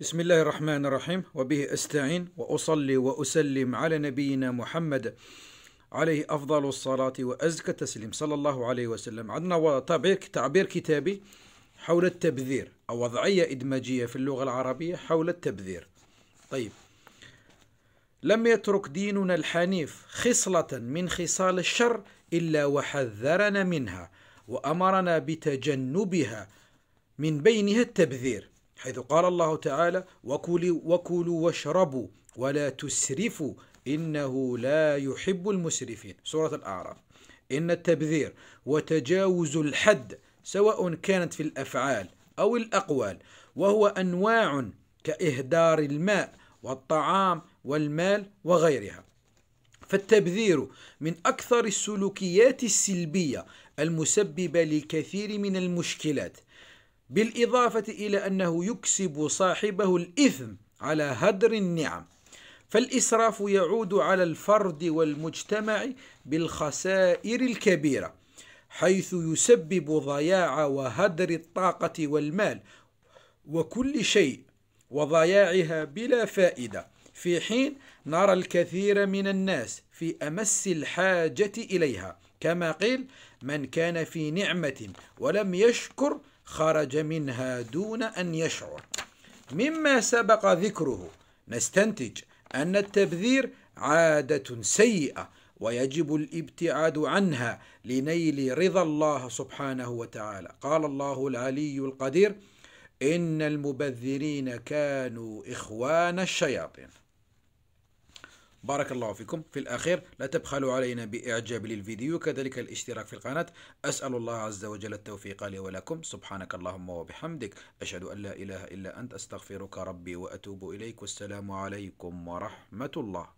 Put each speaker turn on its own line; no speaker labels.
بسم الله الرحمن الرحيم وبه استعين واصلي واسلم على نبينا محمد عليه افضل الصلاه وازكى التسليم صلى الله عليه وسلم عندنا تعبير تعبير كتابي حول التبذير او وضعيه ادماجيه في اللغه العربيه حول التبذير طيب لم يترك ديننا الحنيف خصله من خصال الشر الا وحذرنا منها وامرنا بتجنبها من بينها التبذير حيث قال الله تعالى وكلوا, وكلوا واشربوا ولا تسرفوا إنه لا يحب المسرفين سورة الأعراف إن التبذير وتجاوز الحد سواء كانت في الأفعال أو الأقوال وهو أنواع كإهدار الماء والطعام والمال وغيرها فالتبذير من أكثر السلوكيات السلبية المسببة لكثير من المشكلات بالإضافة إلى أنه يكسب صاحبه الإثم على هدر النعم فالإسراف يعود على الفرد والمجتمع بالخسائر الكبيرة حيث يسبب ضياع وهدر الطاقة والمال وكل شيء وضياعها بلا فائدة في حين نرى الكثير من الناس في أمس الحاجة إليها كما قيل من كان في نعمة ولم يشكر خرج منها دون أن يشعر مما سبق ذكره نستنتج أن التبذير عادة سيئة ويجب الابتعاد عنها لنيل رضا الله سبحانه وتعالى قال الله العلي القدير إن المبذرين كانوا إخوان الشياطين بارك الله فيكم في الأخير لا تبخلوا علينا بإعجاب للفيديو وكذلك الاشتراك في القناة أسأل الله عز وجل التوفيق لي ولكم سبحانك اللهم وبحمدك أشهد أن لا إله إلا أنت أستغفرك ربي وأتوب إليك والسلام عليكم ورحمة الله